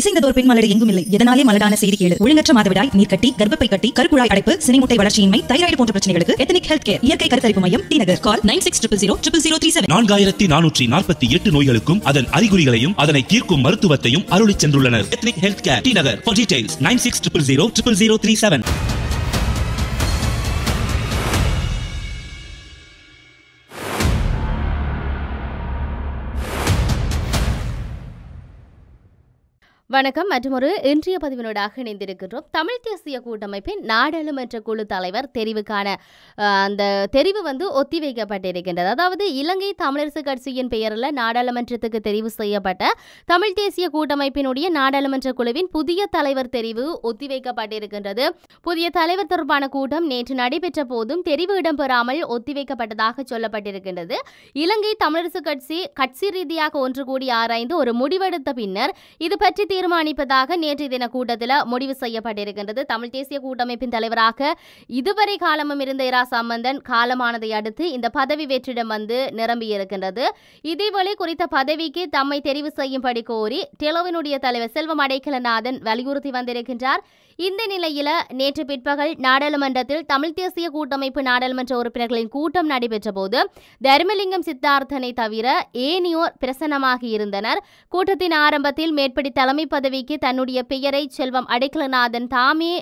இசைந்ததோர் பெண் மலடு எங்கும் இல்லை எதனாலே மலடான செய்தி கேளு ஒழுங்கற்ற மாதவிடாய் கட்டி கர்ப்பப்பை கட்டி கருக்குழாய் அடைப்பு சினைமுட்டை வளர்ச்சியின்மை தைராய்டு போன்ற பிரச்சனைகளுக்கு எத்தனிக் ஹெல்த் கேர் இயற்கை கருத்தரிப்பு மையம் T Nagar call nine six triple zero triple zero three seven நான்காயிரத்தி நானூற்றி நாற்பத்தி எட்டு நோய்களுக்கும் அதன் அறிகுறிகளையும் அதனை தீர்க்கும் மருத்துவத்தையும் அருளிச் சென்றுள்ளனர் ethnic health care T Nagar for details nine six triple zero triple zero three seven வணக்கம் மற்றொரு இன்றைய பதிவினோடாக இணைந்திருக்கின்றோம் தமிழ் தேசிய கூட்டமைப்பின் நாடாளுமன்ற குழு தலைவர் தெரிவுக்கான அந்த தெரிவு வந்து ஒத்திவைக்கப்பட்டிருக்கின்றது அதாவது இலங்கை தமிழரசு கட்சியின் பெயரில் நாடாளுமன்றத்துக்கு தெரிவு செய்யப்பட்ட தமிழ் தேசிய கூட்டமைப்பினுடைய நாடாளுமன்ற குழுவின் புதிய தலைவர் தெரிவு ஒத்திவைக்கப்பட்டிருக்கின்றது புதிய தலைவர் தொடர்பான கூட்டம் நேற்று நடைபெற்ற போதும் தெரிவு இடம்பெறாமல் ஒத்திவைக்கப்பட்டதாக சொல்லப்பட்டிருக்கின்றது இலங்கை தமிழரசு கட்சி கட்சி ரீதியாக ஒன்று கூடி ஆராய்ந்து ஒரு முடிவெடுத்த பின்னர் இது பற்றி தீர்மானம் தீர்மானிப்பதாக நேற்றைய தின கூட்டத்தில் முடிவு செய்யப்பட்டிருக்கின்றது தமிழ் தேசிய கூட்டமைப்பின் தலைவராக இதுவரை காலமும் இருந்த இரா சம்பந்தன் காலமானதை அடுத்து இந்த பதவி வெற்றிடம் வந்து நிரம்பியிருக்கின்றது இதேவேளை குறித்த பதவிக்கு தம்மை தெரிவு செய்யும்படி கோரி டெலவினுடைய தலைவர் செல்வம் அடைக்கலநாதன் வலியுறுத்தி வந்திருக்கின்றார் இந்த நிலையில நேற்று பிற்பகல் நாடாளுமன்றத்தில் தமிழ் தேசிய கூட்டமைப்பு நாடாளுமன்ற உறுப்பினர்களின் கூட்டம் நடைபெற்ற போது தர்மலிங்கம் சித்தார்த்தனை தவிர ஏனியோர் பிரசனமாக இருந்தனர் கூட்டத்தின் ஆரம்பத்தில் மேற்படி தலைமை பதவிக்கு தன்னுடைய பெயரை செல்வம் அடைக்கலநாதன் தாமே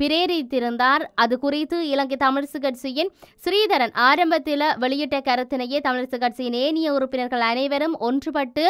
பிரேரித்திருந்தார் அது குறித்து இலங்கை தமிழிசு கட்சியின் ஸ்ரீதரன் ஆரம்பத்தில் வெளியிட்ட கருத்தினையே தமிழிசு கட்சியின் ஏனிய உறுப்பினர்கள் அனைவரும் ஒன்றுபட்டு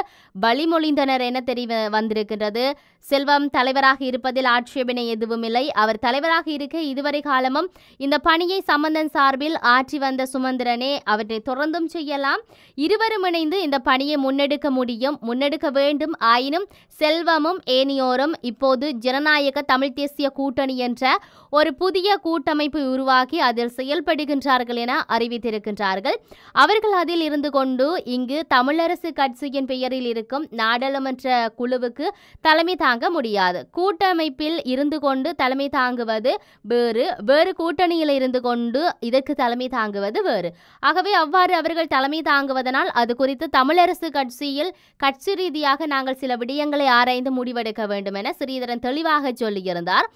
வழிமொழிந்தனர் என தெரிய வந்திருக்கின்றது செல்வம் தலைவராக இருப்பதில் ஆட்சேபனை எதுவுமில்லை அவர் தலைவராக இருக்க இதுவரை காலமும் இந்த பணியை சம்பந்தன் சார்பில் ஆற்றி வந்த சுமந்திரனே அவற்றை தொடர்ந்தும் செய்யலாம் இருவரும் இணைந்து இந்த பணியை முன்னெடுக்க முடியும் முன்னெடுக்க வேண்டும் ஆயினும் செல்வமும் ஏனியோரும் இப்போது ஜனநாயக தமிழ் தேசிய கூட்டணி என்ற ஒரு புதிய கூட்டமைப்பு உருவாக்கி அதில் செயல்படுகின்றார்கள் என அறிவித்திருக்கின்றார்கள் அவர்கள் அதில் இருந்து கொண்டு இங்கு தமிழரசு கட்சியின் பெயரில் இருக்கும் நாடாளுமன்ற குழுவுக்கு தலைமை தாங்க முடியாது கூட்டமைப்பில் இருந்து கொண்டு தலைமை தாங்குவது வேறு வேறு கூட்டணியில் இருந்து கொண்டு இதற்கு தலைமை தாங்குவது வேறு ஆகவே அவ்வாறு அவர்கள் தலைமை தாங்குவதனால் அது குறித்து தமிழரசு கட்சியில் கட்சி ரீதியாக நாங்கள் சில விடயங்களை ஆராய்ந்து முடிவெடுக்க வேண்டும் என ஸ்ரீதரன் தெளிவாக சொல்லியிருந்தார்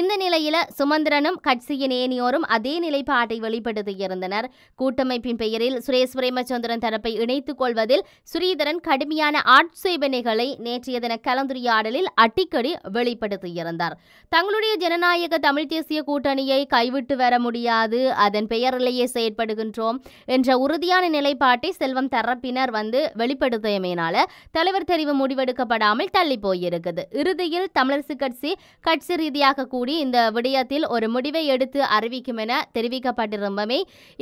இந்த நிலையில் இந்நிலையில சுமந்திரனும் கட்சியின் ஏனியோரும் அதே நிலைப்பாட்டை வெளிப்படுத்தியிருந்தனர் கூட்டமைப்பின் பெயரில் சுரேஷ் பிரேமச்சந்திரன் தரப்பை இணைத்துக் கொள்வதில் ஸ்ரீதரன் கடுமையான ஆட்சேபனைகளை நேற்றைய தின கலந்துரையாடலில் அடிக்கடி வெளிப்படுத்தியிருந்தார் தங்களுடைய ஜனநாயக தமிழ் தேசிய கூட்டணியை கைவிட்டு வர முடியாது அதன் பெயரிலேயே செயற்படுகின்றோம் என்ற உறுதியான நிலைப்பாட்டை செல்வம் தரப்பினர் வந்து வெளிப்படுத்தியமையினால தலைவர் தெரிவு முடிவெடுக்கப்படாமல் தள்ளி போயிருக்குது இறுதியில் தமிழரசு கட்சி கட்சி ரீதியாக கூடி இந்த விடயத்தில் ஒரு முடிவை எடுத்து அறிவிக்கும் என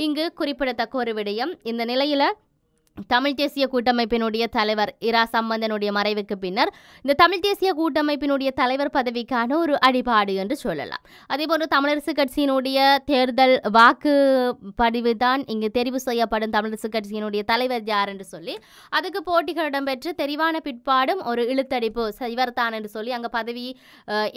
இங்கு குறிப்பிடத்தக்க ஒரு விடயம் இந்த நிலையில தமிழ் தேசிய கூட்டமைப்பினுடைய தலைவர் இரா சம்பந்தனுடைய மறைவுக்கு பின்னர் இந்த தமிழ் தேசிய கூட்டமைப்பினுடைய தலைவர் பதவிக்கான ஒரு அடிபாடு என்று சொல்லலாம் அதேபோன்று தமிழரசு கட்சியினுடைய தேர்தல் வாக்கு பதிவு தான் இங்கு தெரிவு செய்யப்படும் தமிழரசு கட்சியினுடைய தலைவர் யார் என்று சொல்லி அதுக்கு போட்டிகள் இடம்பெற்று தெரிவான பிற்பாடும் ஒரு இழுத்தடிப்பு செய்வர்தான் என்று சொல்லி அங்கு பதவி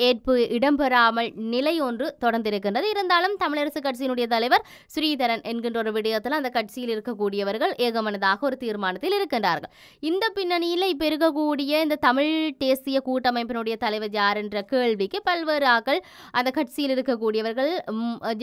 ஏற்பு இடம்பெறாமல் நிலை ஒன்று தொடர்ந்திருக்கின்றது இருந்தாலும் தமிழரசு கட்சியினுடைய தலைவர் ஸ்ரீதரன் என்கின்ற ஒரு விடயத்தில் அந்த கட்சியில் இருக்கக்கூடியவர்கள் ஏகமனதாக ஒரு தீர்மானத்தில் இருக்கின்றார்கள் இந்த பின்னணியில் இப்போ இருக்கக்கூடிய இந்த தமிழ் தேசிய கூட்டமைப்பினுடைய தலைவர் யார் என்ற கேள்விக்கு பல்வேறு ஆக்கள் அந்த கட்சியில் இருக்கக்கூடியவர்கள்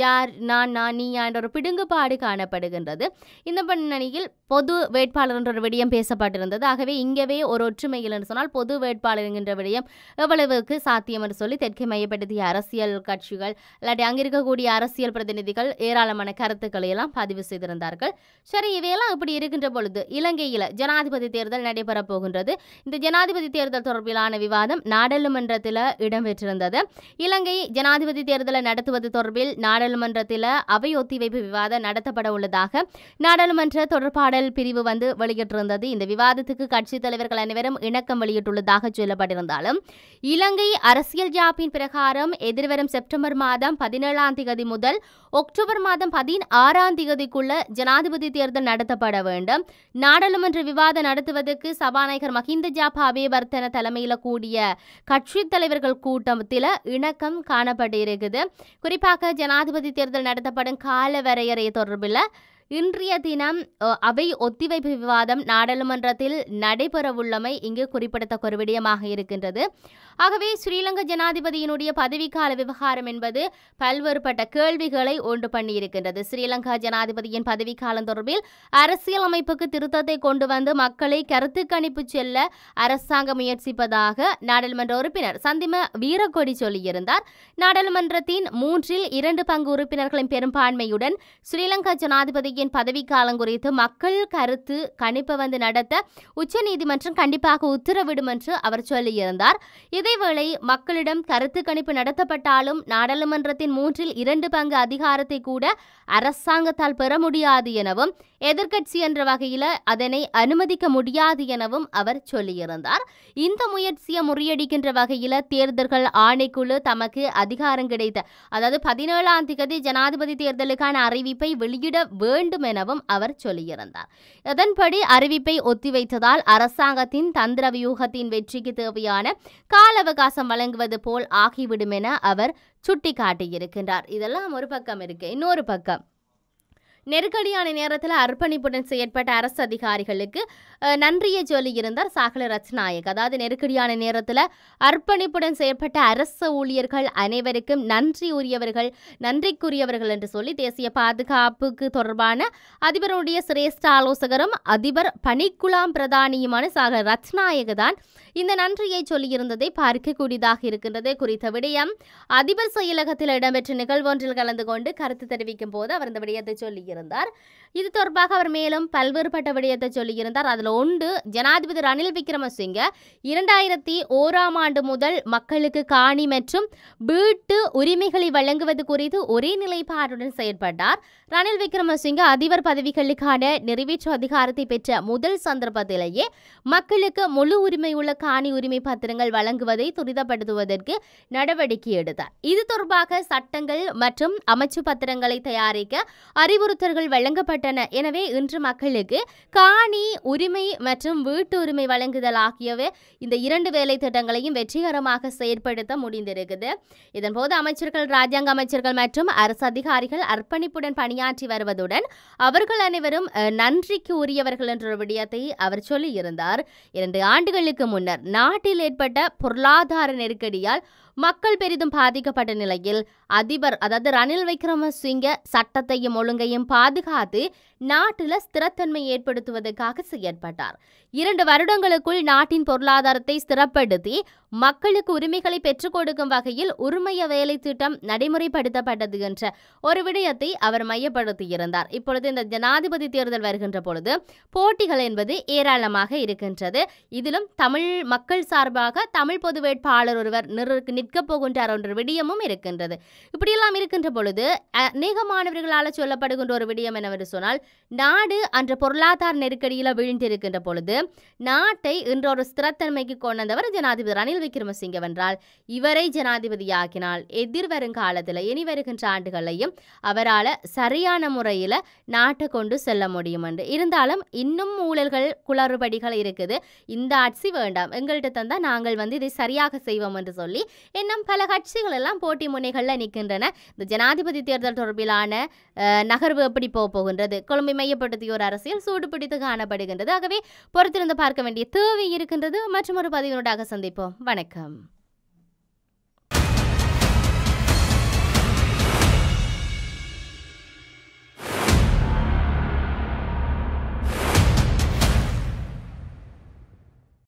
யார் நான் நான் நீ என்ற ஒரு பிடுங்குபாடு காணப்படுகின்றது இந்த பின்னணியில் பொது வேட்பாளர் என்ற ஒரு விடயம் பேசப்பட்டிருந்தது ஆகவே இங்கவே ஒரு ஒற்றுமையில் என்று சொன்னால் பொது வேட்பாளர் என்கின்ற விடயம் எவ்வளவுக்கு சாத்தியம் என்று சொல்லி தெற்கை மையப்படுத்திய அரசியல் கட்சிகள் இல்லாட்டி அங்கிருக்கக்கூடிய அரசியல் பிரதிநிதிகள் ஏராளமான கருத்துக்களை எல்லாம் பதிவு செய்திருந்தார்கள் சரி இவையெல்லாம் இப்படி இருக்கின்ற பொழுது போகின்றது இலங்கையில் ஜனாதிபதி தேர்தல் நடைபெற போகின்றது இந்த ஜனாதிபதி தேர்தல் தொடர்பிலான விவாதம் நாடாளுமன்றத்தில் இடம்பெற்றிருந்தது இலங்கை ஜனாதிபதி தேர்தலை நடத்துவது தொடர்பில் நாடாளுமன்றத்தில் அவை ஒத்திவைப்பு விவாதம் நடத்தப்பட உள்ளதாக நாடாளுமன்ற தொடர்பாடல் பிரிவு வந்து வெளியிட்டிருந்தது இந்த விவாதத்துக்கு கட்சித் தலைவர்கள் அனைவரும் இணக்கம் வெளியிட்டுள்ளதாக சொல்லப்பட்டிருந்தாலும் இலங்கை அரசியல் ஜாப்பின் பிரகாரம் எதிர்வரும் செப்டம்பர் மாதம் பதினேழாம் தேதி முதல் அக்டோபர் மாதம் பதினாறாம் தேதிக்குள்ள ஜனாதிபதி தேர்தல் நடத்தப்பட வேண்டும் நாடாளுமன்ற விவாதம் நடத்துவதற்கு சபாநாயகர் மஹிந்த ஜாபா அபேவர்த்தன தலைமையில் கூடிய கட்சி தலைவர்கள் கூட்டத்தில் இணக்கம் காணப்பட்டிருக்குது குறிப்பாக ஜனாதிபதி தேர்தல் நடத்தப்படும் கால வரையறை தொடர்பில் இன்றைய தினம் அவை ஒத்திவைப்பு விவாதம் நாடாளுமன்றத்தில் நடைபெறவுள்ளமை இங்கு குறிப்பிடத்தக்க ஒரு விடயமாக இருக்கின்றது ஆகவே ஸ்ரீலங்கா ஜனாதிபதியினுடைய பதவிக்கால விவகாரம் என்பது பல்வேறுபட்ட கேள்விகளை ஒன்று பண்ணியிருக்கின்றது ஸ்ரீலங்கா ஜனாதிபதியின் பதவிக்காலம் தொடர்பில் அரசியலமைப்புக்கு திருத்தத்தை கொண்டு வந்து மக்களை கருத்து கணிப்பு செல்ல அரசாங்கம் முயற்சிப்பதாக நாடாளுமன்ற உறுப்பினர் சந்திம வீரக்கொடி சொல்லியிருந்தார் நாடாளுமன்றத்தின் மூன்றில் இரண்டு பங்கு உறுப்பினர்களின் பெரும்பான்மையுடன் ஸ்ரீலங்கா ஜனாதிபதி மோடியின் பதவிக்காலம் குறித்து மக்கள் கருத்து கணிப்பை வந்து நடத்த உச்சநீதிமன்றம் கண்டிப்பாக உத்தரவிடும் என்று அவர் சொல்லியிருந்தார் இதேவேளை மக்களிடம் கருத்து கணிப்பு நடத்தப்பட்டாலும் நாடாளுமன்றத்தின் மூன்றில் இரண்டு பங்கு அதிகாரத்தை கூட அரசாங்கத்தால் பெற முடியாது எனவும் எதிர்கட்சி என்ற வகையில் அதனை அனுமதிக்க முடியாது எனவும் அவர் சொல்லியிருந்தார் இந்த முயற்சியை முறியடிக்கின்ற வகையில் தேர்தல்கள் ஆணைக்குழு தமக்கு அதிகாரம் கிடைத்த அதாவது பதினேழாம் திகதி ஜனாதிபதி தேர்தலுக்கான அறிவிப்பை வெளியிட வேண்டும் வேண்டும் எனவும் அவர் சொல்லியிருந்தார் இதன்படி அறிவிப்பை ஒத்திவைத்ததால் அரசாங்கத்தின் தந்திர வியூகத்தின் வெற்றிக்கு தேவையான கால அவகாசம் வழங்குவது போல் ஆகிவிடும் என அவர் சுட்டிக்காட்டியிருக்கின்றார் இதெல்லாம் ஒரு பக்கம் இருக்கு இன்னொரு பக்கம் நெருக்கடியான நேரத்தில் அர்ப்பணிப்புடன் செயற்பட்ட அரசு அதிகாரிகளுக்கு நன்றியை சொல்லியிருந்தார் சாகல ரத்நாயக் அதாவது நெருக்கடியான நேரத்தில் அர்ப்பணிப்புடன் செயற்பட்ட அரசு ஊழியர்கள் அனைவருக்கும் நன்றி உரியவர்கள் நன்றிக்குரியவர்கள் என்று சொல்லி தேசிய பாதுகாப்புக்கு தொடர்பான அதிபருடைய சிரேஷ்ட ஆலோசகரும் அதிபர் பனிக்குலாம் பிரதானியுமான சாகல ரத்நாயக் தான் இந்த நன்றியை சொல்லியிருந்ததை பார்க்கக்கூடியதாக இருக்கின்றது குறித்த விடயம் அதிபர் செயலகத்தில் இடம்பெற்ற நிகழ்வொன்றில் கலந்து கொண்டு கருத்து தெரிவிக்கும் போது அவர் இந்த விடயத்தை சொல்லியிருந்தார் சொல்லியிருந்தார் இது தொடர்பாக அவர் மேலும் பல்வேறுபட்ட விடயத்தை சொல்லியிருந்தார் அதில் ஒன்று ஜனாதிபதி ரணில் விக்ரமசிங்க இரண்டாயிரத்தி ஓராம் ஆண்டு முதல் மக்களுக்கு காணி மற்றும் வீட்டு உரிமைகளை வழங்குவது குறித்து ஒரே நிலைப்பாடுடன் செயற்பட்டார் ரணில் விக்ரமசிங்க அதிபர் பதவிகளுக்கான நிறைவேற்று அதிகாரத்தை பெற்ற முதல் சந்தர்ப்பத்திலேயே மக்களுக்கு முழு உரிமையுள்ள காணி உரிமை பத்திரங்கள் வழங்குவதை துரிதப்படுத்துவதற்கு நடவடிக்கை எடுத்தார் இது தொடர்பாக சட்டங்கள் மற்றும் அமைச்சு பத்திரங்களை தயாரிக்க அறிவுறுத்த சான்றிதழ்கள் வழங்கப்பட்டன எனவே இன்று மக்களுக்கு காணி உரிமை மற்றும் வீட்டு உரிமை வழங்குதல் ஆகியவை இந்த இரண்டு வேலை திட்டங்களையும் வெற்றிகரமாக செயற்படுத்த முடிந்திருக்குது இதன்போது அமைச்சர்கள் ராஜாங்க அமைச்சர்கள் மற்றும் அரசு அதிகாரிகள் அர்ப்பணிப்புடன் பணியாற்றி வருவதுடன் அவர்கள் அனைவரும் நன்றிக்கு உரியவர்கள் என்ற விடயத்தை அவர் சொல்லியிருந்தார் இரண்டு ஆண்டுகளுக்கு முன்னர் நாட்டில் ஏற்பட்ட பொருளாதார நெருக்கடியால் மக்கள் பெரிதும் பாதிக்கப்பட்ட நிலையில் அதிபர் அதாவது ரணில் விக்ரமசிங்க சட்டத்தையும் ஒழுங்கையும் பாதுகாத்து நாட்டில் ஸ்திரத்தன்மை ஏற்படுத்துவதற்காக செயற்பட்டார் இரண்டு வருடங்களுக்குள் நாட்டின் பொருளாதாரத்தை ஸ்திரப்படுத்தி மக்களுக்கு உரிமைகளை பெற்றுக் கொடுக்கும் வகையில் உரிமைய வேலை திட்டம் நடைமுறைப்படுத்தப்பட்டது என்ற ஒரு விடயத்தை அவர் மையப்படுத்தியிருந்தார் இப்பொழுது இந்த ஜனாதிபதி தேர்தல் வருகின்ற பொழுது போட்டிகள் என்பது ஏராளமாக இருக்கின்றது இதிலும் தமிழ் மக்கள் சார்பாக தமிழ் பொது வேட்பாளர் ஒருவர் நிற்கப் போகின்றார் என்ற விடயமும் இருக்கின்றது இப்படியெல்லாம் இருக்கின்ற பொழுது அநேக மாணவர்களால் சொல்லப்படுகின்ற ஒரு விடயம் என்னவென்று சொன்னால் நாடு அன்ற பொருளாதார நெருக்கடியில் வீழ்ந்திருக்கின்ற பொழுது நாட்டை இன்றொரு ஸ்திரத்தன்மைக்கு கொண்டவர் ஜனாதிபதி ரணில் ரணில் இவரை ஜனாதிபதியாக்கினால் எதிர்வருங்காலத்தில் இனி வருகின்ற ஆண்டுகளையும் அவரால் சரியான முறையில் நாட்டை கொண்டு செல்ல முடியும் என்று இருந்தாலும் இன்னும் ஊழல்கள் குளறுபடிகள் இருக்குது இந்த ஆட்சி வேண்டாம் எங்கள்கிட்ட தந்தால் நாங்கள் வந்து இதை சரியாக செய்வோம் என்று சொல்லி இன்னும் பல கட்சிகள் எல்லாம் போட்டி முனைகளில் நிற்கின்றன இந்த ஜனாதிபதி தேர்தல் தொடர்பிலான நகர்வு எப்படி போக போகின்றது கொழும்பு மையப்படுத்தியோர் அரசியல் சூடு பிடித்து காணப்படுகின்றது ஆகவே பொறுத்திருந்து பார்க்க வேண்டிய தேவை இருக்கின்றது மற்றும் ஒரு பதிவினூடாக சந்திப்போம் வணக்கம்